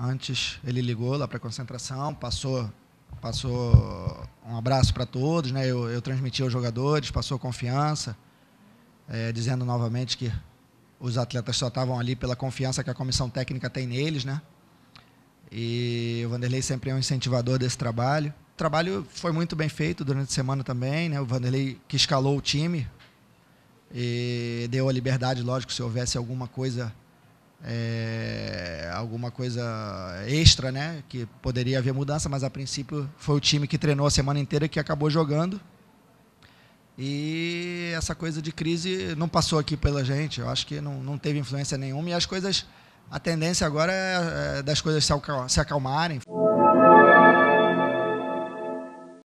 Antes ele ligou lá para a concentração, passou passou um abraço para todos, né? Eu, eu, transmiti aos jogadores, passou confiança, é, dizendo novamente que os atletas só estavam ali pela confiança que a comissão técnica tem neles, né? E o Vanderlei sempre é um incentivador desse trabalho. O trabalho foi muito bem feito durante a semana também, né? O Vanderlei que escalou o time e deu a liberdade, lógico, se houvesse alguma coisa é, alguma coisa extra, né? Que poderia haver mudança, mas a princípio foi o time que treinou a semana inteira que acabou jogando. E essa coisa de crise não passou aqui pela gente. Eu acho que não, não teve influência nenhuma. E as coisas, a tendência agora é, é das coisas se acalmarem.